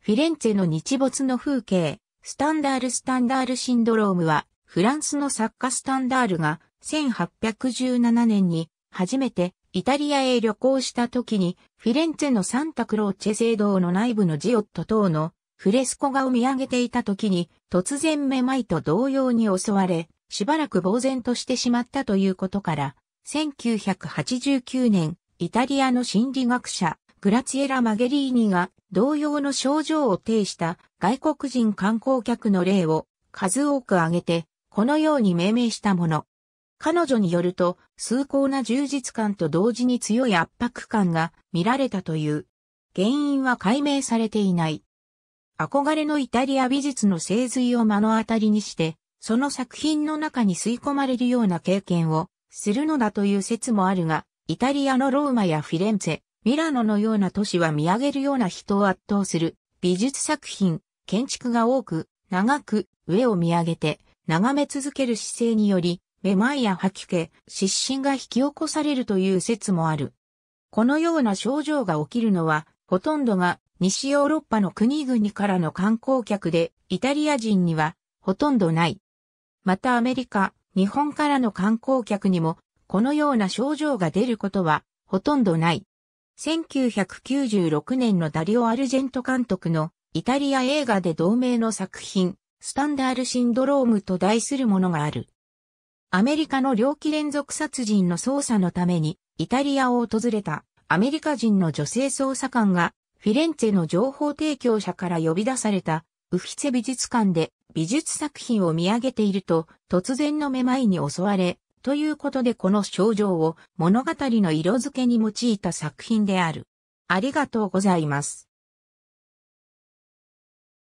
フィレンツェの日没の風景、スタンダール・スタンダールシンドロームは、フランスの作家スタンダールが1817年に初めてイタリアへ旅行した時にフィレンツェのサンタクローチェ聖堂の内部のジオット等のフレスコ画を見上げていた時に突然めまいと同様に襲われしばらく呆然としてしまったということから1989年イタリアの心理学者グラチエラ・マゲリーニが同様の症状を呈した外国人観光客の例を数多く挙げて、このように命名したもの。彼女によると、崇高な充実感と同時に強い圧迫感が見られたという。原因は解明されていない。憧れのイタリア美術の精髄を目の当たりにして、その作品の中に吸い込まれるような経験をするのだという説もあるが、イタリアのローマやフィレンツェ、ミラノのような都市は見上げるような人を圧倒する美術作品、建築が多く、長く上を見上げて眺め続ける姿勢により、めまいや吐き気、失神が引き起こされるという説もある。このような症状が起きるのは、ほとんどが西ヨーロッパの国々からの観光客で、イタリア人にはほとんどない。またアメリカ、日本からの観光客にも、このような症状が出ることはほとんどない。1996年のダリオ・アルジェント監督のイタリア映画で同名の作品、スタンダールシンドロームと題するものがある。アメリカの猟奇連続殺人の捜査のためにイタリアを訪れたアメリカ人の女性捜査官がフィレンツェの情報提供者から呼び出されたウフィツェ美術館で美術作品を見上げていると突然のめまいに襲われということでこの症状を物語の色付けに用いた作品である。ありがとうございます。